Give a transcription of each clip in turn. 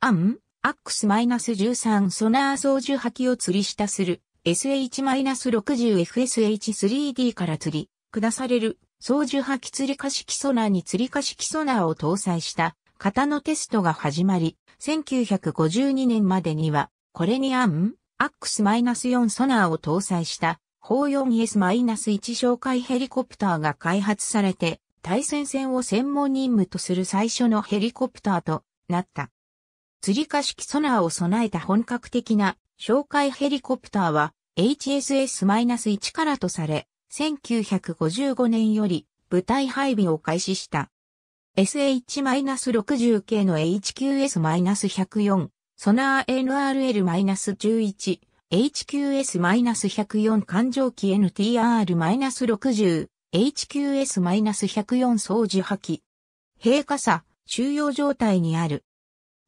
アン、アックス -13 ソナー操縦破棄を釣り下する SH-60FSH3D から釣り、下される操縦破棄釣り化式ソナーに釣り化式ソナーを搭載した型のテストが始まり、1952年までには、これにアン、アックス -4 ソナーを搭載した砲 4S-1 紹介ヘリコプターが開発されて、対戦線を専門任務とする最初のヘリコプターとなった。釣り加式ソナーを備えた本格的な哨戒ヘリコプターは HSS-1 からとされ、1955年より部隊配備を開始した。SH-60 系の HQS-104、ソナー NRL-11、HQS-104 環状機 NTR-60、HQS-104 掃除破棄。閉鎖さ、収容状態にある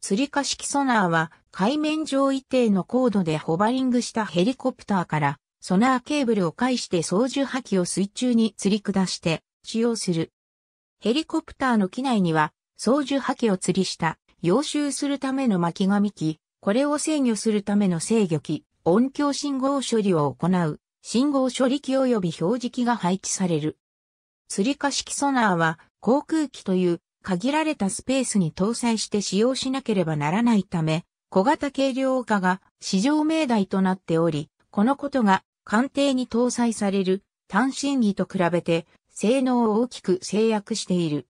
釣り加式ソナーは海面上一定の高度でホバリングしたヘリコプターからソナーケーブルを介して操縦波棄を水中に釣り下して使用する。ヘリコプターの機内には操縦波棄を釣りした要収するための巻紙機、これを制御するための制御機、音響信号処理を行う信号処理機及び表示機が配置される。釣り加式ソナーは航空機という限られたスペースに搭載して使用しなければならないため、小型軽量化が市場命題となっており、このことが艦艇に搭載される単身儀と比べて性能を大きく制約している。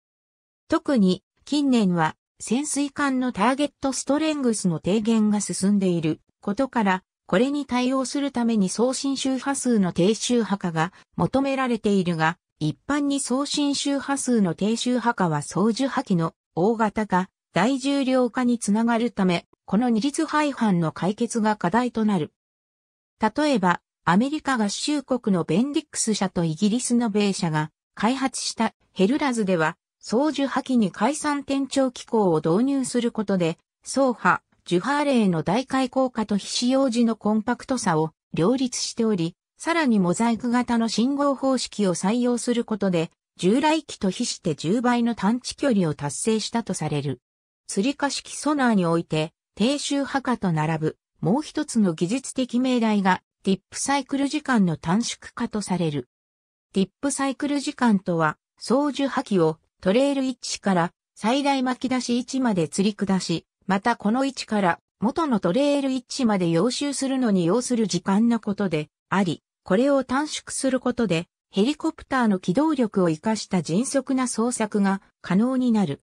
特に近年は潜水艦のターゲットストレングスの低減が進んでいることから、これに対応するために送信周波数の低周波化が求められているが、一般に送信周波数の低周波化は送受波器の大型化、大重量化につながるため、この二律廃反の解決が課題となる。例えば、アメリカ合衆国のベンディックス社とイギリスの米社が開発したヘルラズでは、送受波器に解散転調機構を導入することで、送波、受波例の大開口化と非使用時のコンパクトさを両立しており、さらにモザイク型の信号方式を採用することで、従来機と比して10倍の探知距離を達成したとされる。釣り化式ソナーにおいて、低周波化と並ぶ、もう一つの技術的命題が、ティップサイクル時間の短縮化とされる。ティップサイクル時間とは、操縦波器をトレイル位置から最大巻き出し位置まで釣り下し、またこの位置から元のトレイル位置まで要収するのに要する時間のことであり、これを短縮することで、ヘリコプターの機動力を活かした迅速な捜索が可能になる。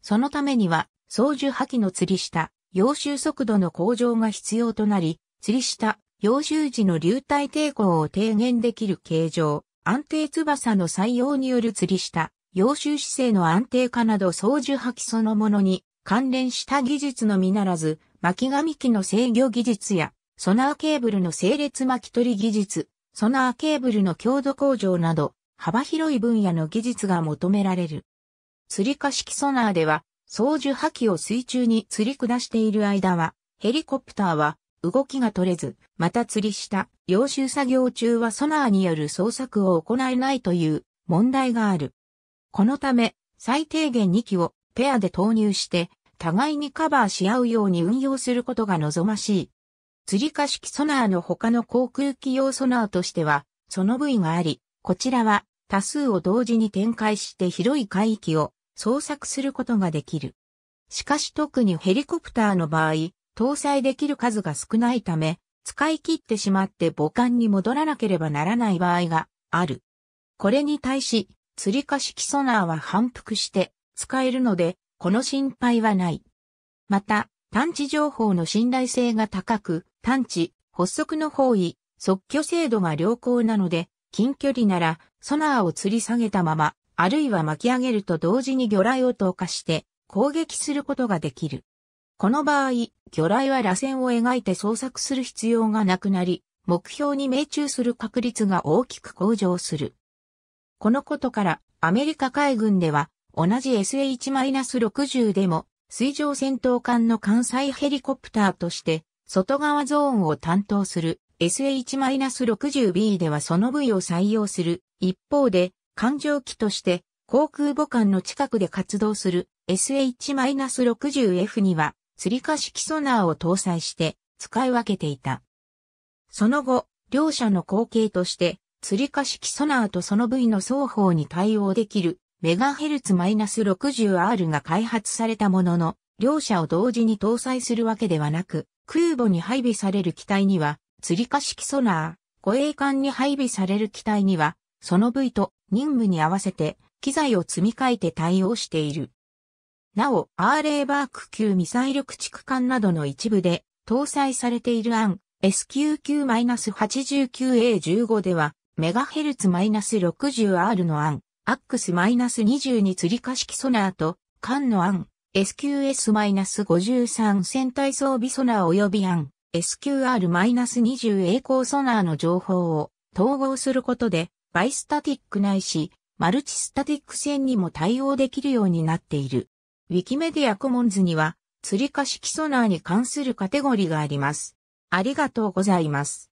そのためには、操縦破棄の釣りした、揚収速度の向上が必要となり、釣りした、揚収時の流体抵抗を低減できる形状、安定翼の採用による釣りした、揚収姿勢の安定化など操縦破棄そのものに関連した技術のみならず、巻紙機の制御技術やソナーケーブルの整列巻き取り技術、ソナーケーブルの強度向上など、幅広い分野の技術が求められる。釣り化式ソナーでは、操縦破棄を水中に釣り下している間は、ヘリコプターは動きが取れず、また釣りした要収作業中はソナーによる捜索を行えないという問題がある。このため、最低限2機をペアで投入して、互いにカバーし合うように運用することが望ましい。釣りし式ソナーの他の航空機用ソナーとしては、その部位があり、こちらは多数を同時に展開して広い海域を捜索することができる。しかし特にヘリコプターの場合、搭載できる数が少ないため、使い切ってしまって母艦に戻らなければならない場合がある。これに対し、釣りし式ソナーは反復して使えるので、この心配はない。また、探知情報の信頼性が高く、探知、発足の方位、即挙精度が良好なので、近距離なら、ソナーを吊り下げたまま、あるいは巻き上げると同時に魚雷を投下して攻撃することができる。この場合、魚雷は螺旋を描いて捜索する必要がなくなり、目標に命中する確率が大きく向上する。このことから、アメリカ海軍では、同じ SH-60 でも、水上戦闘艦の艦載ヘリコプターとして、外側ゾーンを担当する SH-60B ではその部位を採用する。一方で、環状機として航空母艦の近くで活動する SH-60F には、釣り化式ソナーを搭載して使い分けていた。その後、両者の後継として、釣り化式ソナーとその部位の双方に対応できるメガヘルツ -60R が開発されたものの、両者を同時に搭載するわけではなく、空母に配備される機体には、釣り火式ソナー、護衛艦に配備される機体には、その部位と任務に合わせて、機材を積み替えて対応している。なお、アーレーバーク級ミサイル駆逐艦などの一部で、搭載されている案、SQQ-89A15 では、MHz-60R の案、AX-22 釣り火式ソナーと、艦の案、SQS-53 戦隊装備ソナー及びアン SQR-20 栄光ソナーの情報を統合することで、バイスタティックないし、マルチスタティック戦にも対応できるようになっている。ウィキメディアコモンズには、釣り化式ソナーに関するカテゴリーがあります。ありがとうございます。